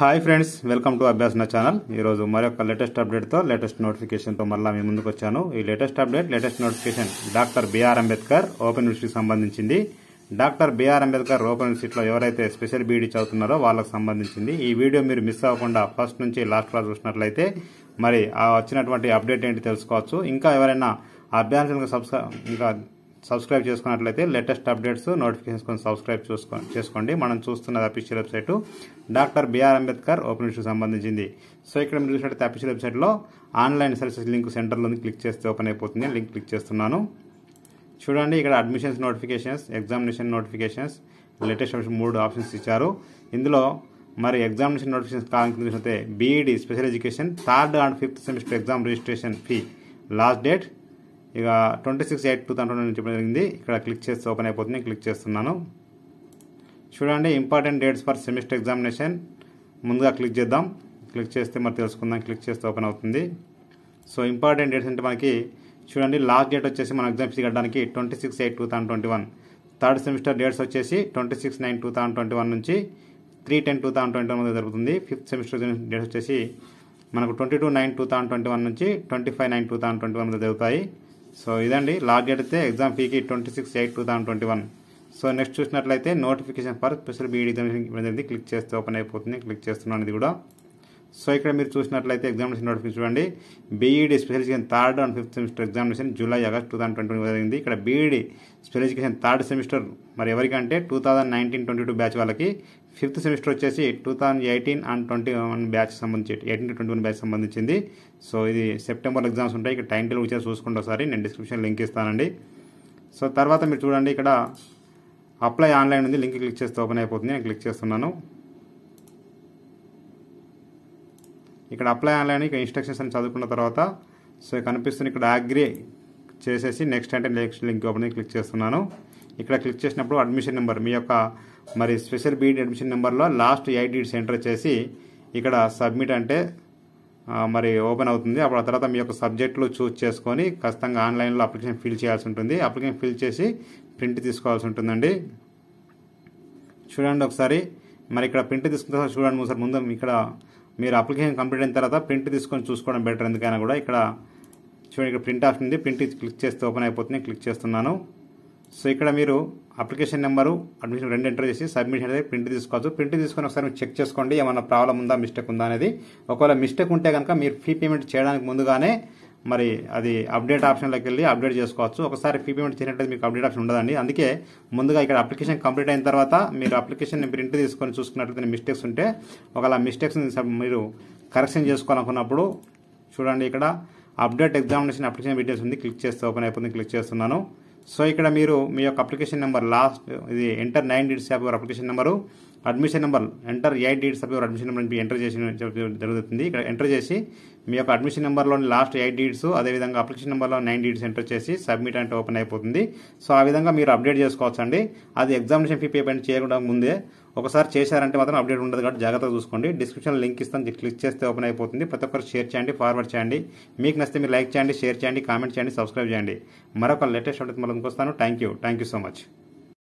hi friends welcome to Abhyasana channel ఈరోజు మరొక latest అప్డేట్తో latest నోటిఫికేషన్తో మళ్ళీ మీ ముందుకు వచ్చాను ఈ latest update latest notification doctor B R Ambedkar open యూనివర్సిటీకి సంబంధించింది డాక్టర్ బీఆర్ అంబేద్కర్ ఓపెన్ యూనివర్సిటీలో ఎవరైతే స్పెషల్ బీఈడీ చదువుతున్నారో వాళ్ళకి సంబంధించింది ఈ వీడియో మీరు మిస్ అవ్వకుండా ఫస్ట్ నుంచి లాస్ట్ క్లాస్ చూసినట్లయితే మరి ఆ వచ్చినటువంటి అప్డేట్ ఏంటి తెలుసుకోవచ్చు ఇంకా ఎవరైనా అభ్యర్థులకు సబ్స్క్రైబ్ ఇంకా సబ్స్క్రైబ్ చేసుకున్నట్లయితే లేటెస్ట్ అప్డేట్స్ నోటిఫికేషన్స్ కొన్ని సబ్స్క్రైబ్ చూసుకో చేసుకోండి మనం చూస్తున్నది official website doctor B R Ambedkar open issue సంబంధించింది సో ఇక్కడ మీరు చూసినట్టు అఫీషియల్ వెబ్సైట్లో ఆన్లైన్ సర్వీసెస్ లింక్ సెంటర్లో క్లిక్ చేస్తే ఓపెన్ అయిపోతుంది లింక్ క్లిక్ చేస్తున్నాను చూడండి ఇక్కడ admissions notifications examination notifications latest మూడు ఆప్షన్స్ ఇచ్చారు ఇందులో మరి ఎగ్జామినేషన్ నోటిఫికేషన్స్ కావాల్సినట్లయితే B Ed special education third and fifth semester exam registration fee last date ఇక twenty six eight two thousand twenty చెప్పడం జరిగింది ఇక్కడ క్లిక్ చేస్తే ఓపెన్ అయిపోతుంది క్లిక్ చేస్తున్నాను చూడండి important dates for semester examination ముందుగా క్లిక్ చేద్దాం క్లిక్ చేస్తే మరి తెలుసుకుందాం క్లిక్ చేస్తే ఓపెన్ అవుతుంది సో ఇంపార్టెంట్ డేట్స్ అంటే మనకి చూడండి లాస్ట్ డేట్ వచ్చేసి మనం ఎగ్జామ్స్ కట్టడానికి twenty six eight two thousand twenty one third semester dates వచ్చేసి twenty six nine two thousand twenty one నుంచి three ten two thousand twenty one జరుగుతుంది ఫిఫ్త్ సెమిస్టర్ డేట్స్ వచ్చేసి మనకు twenty two nine two thousand twenty one నుంచి twenty five nine two thousand twenty one జరుగుతాయి so ఇదండి లాగ్ అయితే exam ఫీకి twenty six eight two thousand twenty one so next చూసినట్లయితే notification for special BEd examination click చేస్తే open అయిపోతుంది click చేస్తున్నాను ఇది కూడా సో ఇక్కడ మీరు చూసినట్లయితే ఎగ్జామినేషన్ నోటిఫికేషన్ చూడండి B Ed special education third and fifth semester examination July August two thousand twenty జరిగింది ఇక్కడ B Ed special education third semester మరి ఎవరికంటే two thousand nineteen twenty two batch వాళ్ళకి ఫిఫ్త్ సెమిస్టర్ వచ్చేసి two thousand eighteen and twenty one batch సంబంధించి eighteen to twenty one batch సంబంధించింది so ఇది September exams ఉంటాయి ఇక్కడ టైం టేబుల్ వచ్చేసి చూసుకుంటా ఒకసారి నేను డిస్క్రిప్షన్ లింక్ ఇస్తానండి సో తర్వాత మీరు చూడండి ఇక్కడ అప్లై ఆన్లైన్ ఉంది లింక్ క్లిక్ చేస్తే ఓపెన్ అయిపోతుంది నేను క్లిక్ చేస్తున్నాను ఇక్కడ అప్లై ఆన్లైన్ ఇక ఇన్స్ట్రక్షన్స్ అని చదువుకున్న తర్వాత సో కనిపిస్తుంది ఇక్కడ అగ్రి చేసేసి నెక్స్ట్ అంటే నెక్స్ట్ లింక్ ఓపెన్ క్లిక్ చేస్తున్నాను ఇక్కడ క్లిక్ చేసినప్పుడు అడ్మిషన్ నెంబర్ మీ యొక్క మరి స్పెషల్ బీడీ అడ్మిషన్ నెంబర్లో లాస్ట్ ఎయిట్ డీట్స్ ఎంటర్ చేసి ఇక్కడ సబ్మిట్ అంటే మరి ఓపెన్ అవుతుంది అప్పుడు ఆ తర్వాత మీ యొక్క సబ్జెక్టులు చూస్ చేసుకొని ఖచ్చితంగా ఆన్లైన్లో అప్లికేషన్ ఫిల్ చేయాల్సి ఉంటుంది అప్లికేషన్ ఫిల్ చేసి ప్రింట్ తీసుకోవాల్సి ఉంటుందండి చూడండి ఒకసారి మరి ఇక్కడ ప్రింట్ తీసుకున్న చూడండి ముందు ఇక్కడ మీరు అప్లికేషన్ కంప్లీట్ అయిన తర్వాత ప్రింట్ తీసుకొని చూసుకోవడం బెటర్ ఎందుకైనా కూడా ఇక్కడ చూడండి ఇక్కడ ప్రింట్ ఆఫ్ ఉంది ప్రింట్ క్లిక్ చేస్తే ఓపెన్ అయిపోతుంది క్లిక్ చేస్తున్నాను సో ఇక్కడ మీరు అప్లికేషన్ నెంబరు అడ్మిషన్ రెండు ఎంటర్ చేసి సబ్మిషన్ అనేది ప్రింట్ తీసుకోవచ్చు ప్రింట్ తీసుకొని ఒకసారి చెక్ చేసుకోండి ఏమైనా ప్రాబ్లం ఉందా మిస్టేక్ ఉందా అనేది ఒకవేళ మిస్టేక్ ఉంటే కనుక మీరు ఫీ పేమెంట్ చేయడానికి ముందుగానే మరి అది అప్డేట్ ఆప్షన్లోకి వెళ్ళి అప్డేట్ చేసుకోవచ్చు ఒకసారి ఫీ పేమెంట్ మీకు అప్డేట్ ఆప్షన్ ఉండదండి అందుకే ముందుగా ఇక్కడ అప్లికేషన్ కంప్లీట్ అయిన తర్వాత మీరు అప్లికేషన్ ప్రింట్ తీసుకొని చూసుకున్నట్లయితే మిస్టేక్స్ ఉంటే ఒకవేళ మిస్టేక్స్ మీరు కరెక్షన్ చేసుకోవాలనుకున్నప్పుడు చూడండి ఇక్కడ అప్డేట్ ఎగ్జామినేషన్ అప్లికేషన్ డీటెయిల్స్ ఉంది క్లిక్ చేస్తే ఓపెన్ అయిపోతుంది క్లిక్ చేస్తున్నాను సో ఇక్కడ మీరు మీ యొక్క అప్లికేషన్ నెంబర్ లాస్ట్ ఇది enter nine digits of application number admission number enter eight digits of your admission number అని ఎంటర్ చేసి జరుగుతుంది ఇక్కడ ఎంటర్ చేసి మీ యొక్క అడ్మిషన్ నెంబర్లోని లాస్ట్ ఎయిట్ డీట్స్ అదేవిధంగా అప్లికేషన్ నెంబర్లో నైన్ డీట్స్ ఎంటర్ చేసి సబ్మిట్ అంటే ఓపెన్ అయిపోతుంది సో ఆ విధంగా మీరు అప్డేట్ చేసుకోవచ్చు అండి అది ఎగ్జామినేషన్ ఫీ పేమెంట్ చేయకుండా ముందే ఒకసారి చేశారంటే మాత్రం అప్డేట్ ఉండదు కాబట్టి జాగ్రత్తగా చూసుకోండి డిస్క్రిప్షన్ లింక్ ఇస్తాను క్లిక్ చేస్తే ఓపెన్ అయిపోతుంది ప్రతి ఒక్కరు షేర్ చేయండి ఫార్వర్డ్ చేయండి మీకు నచ్చితే మీరు లైక్ చేయండి షేర్ చేయండి కామెంట్ చేయండి సబ్స్క్రైబ్ చేయండి మరొక లేటెస్ట్ అప్డేట్ మళ్ళీ వస్తాను thank you thank you so much